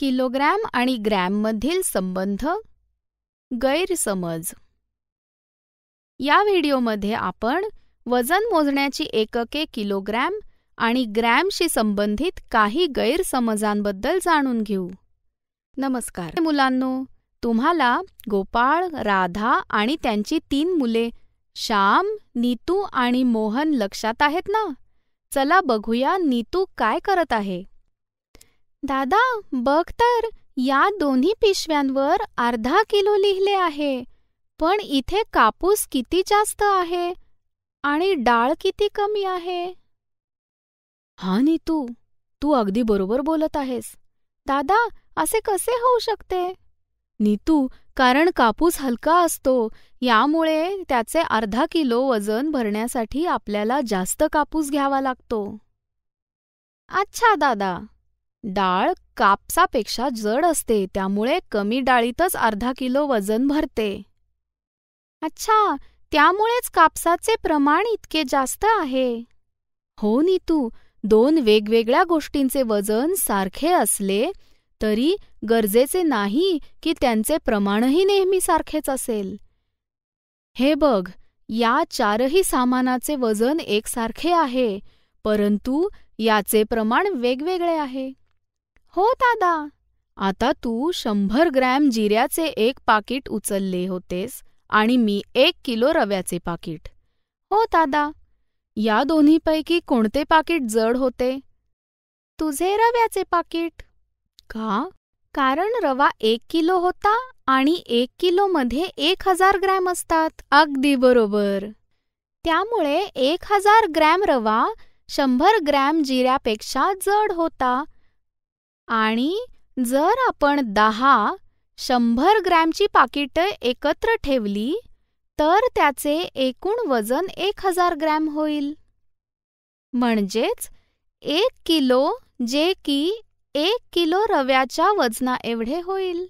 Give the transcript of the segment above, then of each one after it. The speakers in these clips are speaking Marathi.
किलोग्रॅम आणि ग्रॅममधील संबंध गैरसमज या व्हिडिओमध्ये आपण वजन मोजण्याची एकके किलोग्रॅम आणि ग्रॅमशी संबंधित काही गैरसमजांबद्दल जाणून घेऊ नमस्कार मुलांनो तुम्हाला गोपाळ राधा आणि त्यांची तीन मुले श्याम नीतू आणि मोहन लक्षात आहेत ना चला बघूया नीतू काय करत आहे दादा बघ तर या दोन्ही पिशव्यांवर अर्धा किलो लिहिले आहे पण इथे कापूस किती जास्त आहे आणि डाळ किती कमी आहे हा नीतू तू अगदी बरोबर बोलत आहेस दादा असे कसे होऊ शकते नीतू कारण कापूस हलका असतो यामुळे त्याचे अर्धा किलो वजन भरण्यासाठी आपल्याला जास्त कापूस घ्यावा लागतो अच्छा दादा डाळ कापसापेक्षा जड असते त्यामुळे कमी डाळीतच अर्धा किलो वजन भरते अच्छा त्यामुळेच कापसाचे प्रमाण इतके जास्त आहे हो नीतू दोन वेगवेगळ्या गोष्टींचे वजन सारखे असले तरी गरजेचे नाही की त्यांचे प्रमाणही नेहमी सारखेच असेल हे बघ या चारही सामानाचे वजन एकसारखे आहे परंतु याचे प्रमाण वेगवेगळे आहे हो दादा आता तू शंभर ग्रॅम जिऱ्याचे एक पाकिट उचलले होतेस आणि मी एक किलो रव्याचे पाकिट हो दादा या दोन्हीपैकी कोणते पाकिट जड होते तुझे रव्याचे पाकिट का कारण रवा एक किलो होता आणि एक किलोमध्ये एक हजार ग्रॅम असतात अगदी बरोबर त्यामुळे एक हजार ग्रॅम रवा शंभर ग्रॅम जिऱ्यापेक्षा जड होता आणि जर आपण दहा शंभर ग्रॅमची पाकिटं एकत्र ठेवली तर त्याचे एकूण वजन एक हजार ग्रॅम होईल म्हणजेच एक किलो जे की एक किलो रव्याच्या वजना एवढे होईल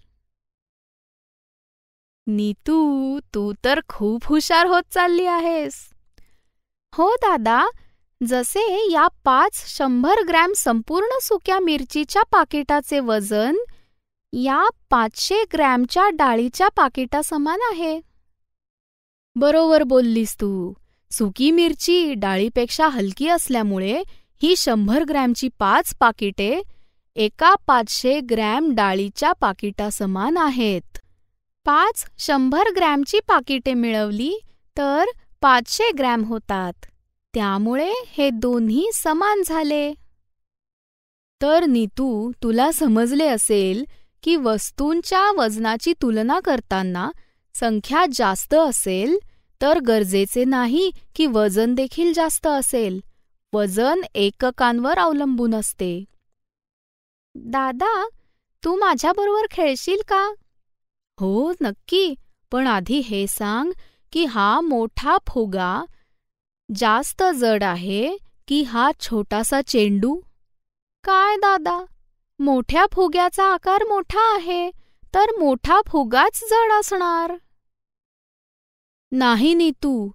नीतू तू तर खूप हुशार होत चालली आहेस हो दादा जसे या पाच शंभर ग्रॅम संपूर्ण सुक्या मिरचीच्या पाकिटाचे वजन या पाचशे ग्रॅमच्या डाळीच्या पाकिटासमान आहे बरोबर बोललीस तू सुकी मिरची डाळीपेक्षा हलकी असल्यामुळे ही शंभर ग्रॅमची पाच पाकिटे एका पाचशे ग्रॅम डाळीच्या पाकिटासमान आहेत पाच शंभर ग्रॅमची पाकिटे मिळवली तर पाचशे ग्रॅम होतात त्यामुळे हे दोन्ही समान झाले तर नीतू तुला समजले असेल की वस्तूंच्या वजनाची तुलना करताना संख्या जास्त असेल तर गरजेचे नाही की वजन देखील जास्त असेल वजन एककांवर अवलंबून असते दादा तू माझ्याबरोबर खेळशील का हो नक्की पण आधी हे सांग की हा मोठा फुगा जास्त जड आहे की हा छोटासा चेंडू काय दादा मोठ्या फुग्याचा आकार मोठा आहे तर मोठा फुगाच जड असणार नाही नीतू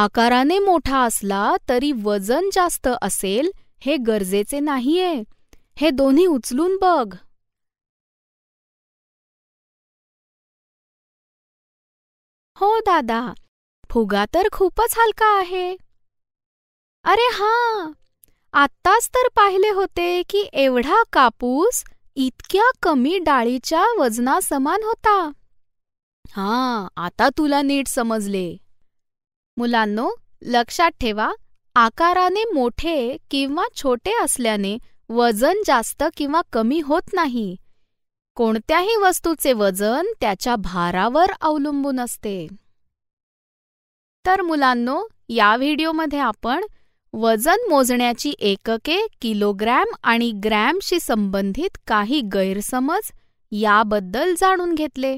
आकाराने मोठा असला तरी वजन जास्त असेल हे गरजेचे नाहीये हे दोन्ही उचलून बघ हो दादा फुगा तर खूपच हलका आहे अरे हां आत्ताच तर पाहिले होते की एवढा कापूस इतक्या कमी डाळीच्या समान होता हां आता तुला नीट समजले मुलांनो लक्षात ठेवा आकाराने मोठे किंवा छोटे असल्याने वजन जास्त किंवा कमी होत नाही कोणत्याही वस्तूचे वजन त्याच्या भारावर अवलंबून असते तर मुलांनो या व्हिडिओमध्ये आपण वजन मोजण्याची एकके किलोग्रॅम आणि ग्रॅमशी संबंधित काही गैरसमज याबद्दल जाणून घेतले